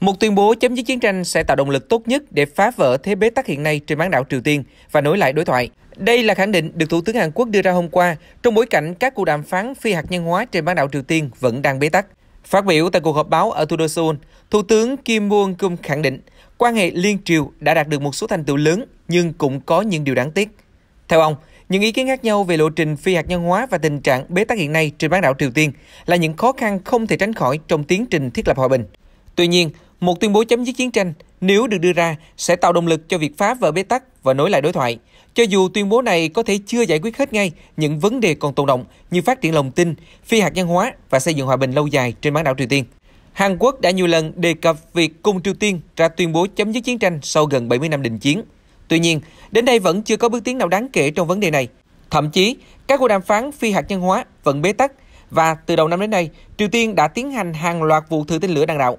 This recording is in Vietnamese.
Một tuyên bố chấm dứt chiến tranh sẽ tạo động lực tốt nhất để phá vỡ thế bế tắc hiện nay trên bán đảo Triều Tiên và nối lại đối thoại. Đây là khẳng định được Thủ tướng Hàn Quốc đưa ra hôm qua trong bối cảnh các cuộc đàm phán phi hạt nhân hóa trên bán đảo Triều Tiên vẫn đang bế tắc. Phát biểu tại cuộc họp báo ở thủ đô Seoul, Thủ tướng Kim Muôn Cung khẳng định quan hệ liên triều đã đạt được một số thành tựu lớn nhưng cũng có những điều đáng tiếc. Theo ông, những ý kiến khác nhau về lộ trình phi hạt nhân hóa và tình trạng bế tắc hiện nay trên bán đảo Triều Tiên là những khó khăn không thể tránh khỏi trong tiến trình thiết lập hòa bình. Tuy nhiên, một tuyên bố chấm dứt chiến tranh, nếu được đưa ra, sẽ tạo động lực cho việc phá vỡ bế tắc và nối lại đối thoại. Cho dù tuyên bố này có thể chưa giải quyết hết ngay những vấn đề còn tồn động như phát triển lòng tin, phi hạt nhân hóa và xây dựng hòa bình lâu dài trên bán đảo Triều Tiên. Hàn Quốc đã nhiều lần đề cập việc cùng Triều Tiên ra tuyên bố chấm dứt chiến tranh sau gần 70 năm đình chiến. Tuy nhiên, đến đây vẫn chưa có bước tiến nào đáng kể trong vấn đề này. Thậm chí, các cuộc đàm phán phi hạt nhân hóa vẫn bế tắc và từ đầu năm đến nay, Triều Tiên đã tiến hành hàng loạt vụ thử tên lửa đạn đạo